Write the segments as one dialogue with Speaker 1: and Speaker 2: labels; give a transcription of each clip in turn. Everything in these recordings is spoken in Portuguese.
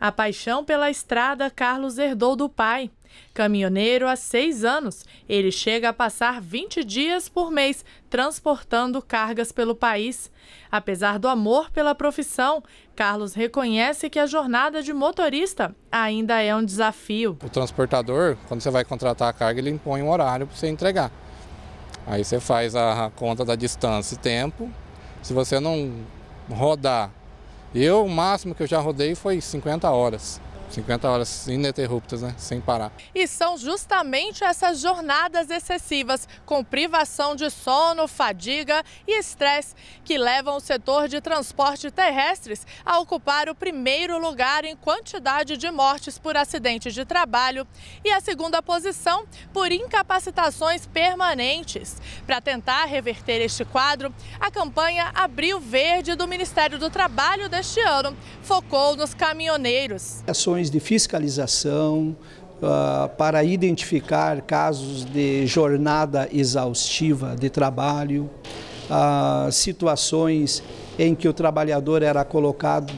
Speaker 1: A paixão pela estrada Carlos herdou do pai. Caminhoneiro há seis anos, ele chega a passar 20 dias por mês transportando cargas pelo país. Apesar do amor pela profissão, Carlos reconhece que a jornada de motorista ainda é um desafio. O
Speaker 2: transportador, quando você vai contratar a carga, ele impõe um horário para você entregar. Aí você faz a conta da distância e tempo. Se você não rodar eu, o máximo que eu já rodei foi 50 horas. 50 horas ininterruptas, né? Sem parar.
Speaker 1: E são justamente essas jornadas excessivas, com privação de sono, fadiga e estresse, que levam o setor de transporte terrestres a ocupar o primeiro lugar em quantidade de mortes por acidentes de trabalho e a segunda posição por incapacitações permanentes. Para tentar reverter este quadro, a campanha Abril Verde do Ministério do Trabalho deste ano focou nos caminhoneiros.
Speaker 3: É Ações ações de fiscalização, Uh, para identificar casos de jornada exaustiva de trabalho, uh, situações em que o trabalhador era colocado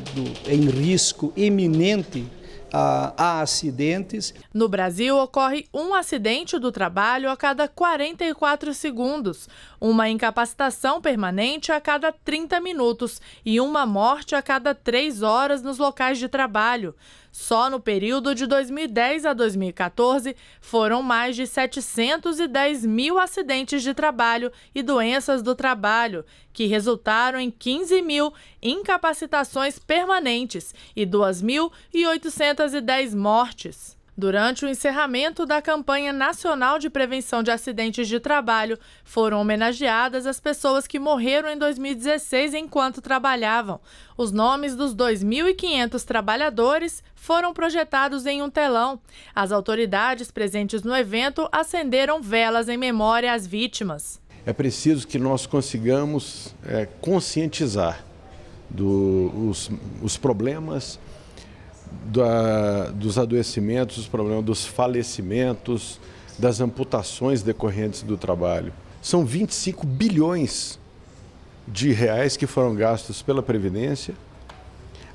Speaker 3: em risco iminente
Speaker 1: há acidentes. No Brasil, ocorre um acidente do trabalho a cada 44 segundos, uma incapacitação permanente a cada 30 minutos e uma morte a cada 3 horas nos locais de trabalho. Só no período de 2010 a 2014, foram mais de 710 mil acidentes de trabalho e doenças do trabalho, que resultaram em 15 mil incapacitações permanentes e 2.800 210 mortes. Durante o encerramento da campanha nacional de prevenção de acidentes de trabalho, foram homenageadas as pessoas que morreram em 2016 enquanto trabalhavam. Os nomes dos 2.500 trabalhadores foram projetados em um telão. As autoridades presentes no evento acenderam velas em memória às vítimas.
Speaker 4: É preciso que nós consigamos é, conscientizar do, os, os problemas da, dos adoecimentos, os problemas dos falecimentos, das amputações decorrentes do trabalho. São 25 bilhões de reais que foram gastos pela Previdência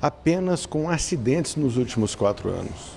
Speaker 4: apenas com acidentes nos últimos quatro anos.